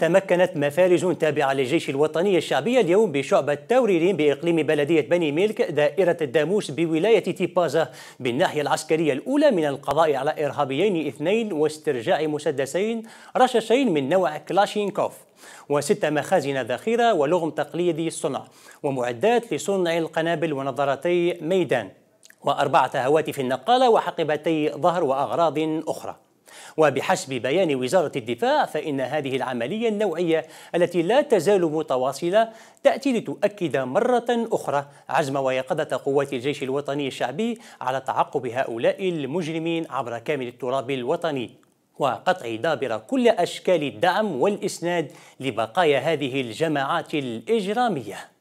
تمكنت مفارج تابعة للجيش الوطني الشعبي اليوم بشعبة توريرين بإقليم بلدية بني ملك دائرة الداموس بولاية تيبازا بالناحية العسكرية الأولى من القضاء على إرهابيين اثنين واسترجاع مسدسين رشاشين من نوع كلاشينكوف وست مخازن ذخيرة ولغم تقليدي الصنع ومعدات لصنع القنابل ونظارتي ميدان وأربعة هواتف نقالة وحقيبتي ظهر وأغراض أخرى وبحسب بيان وزارة الدفاع فإن هذه العملية النوعية التي لا تزال متواصلة تأتي لتؤكد مرة أخرى عزم ويقظة قوات الجيش الوطني الشعبي على تعقب هؤلاء المجرمين عبر كامل التراب الوطني وقطع دابر كل أشكال الدعم والإسناد لبقايا هذه الجماعات الإجرامية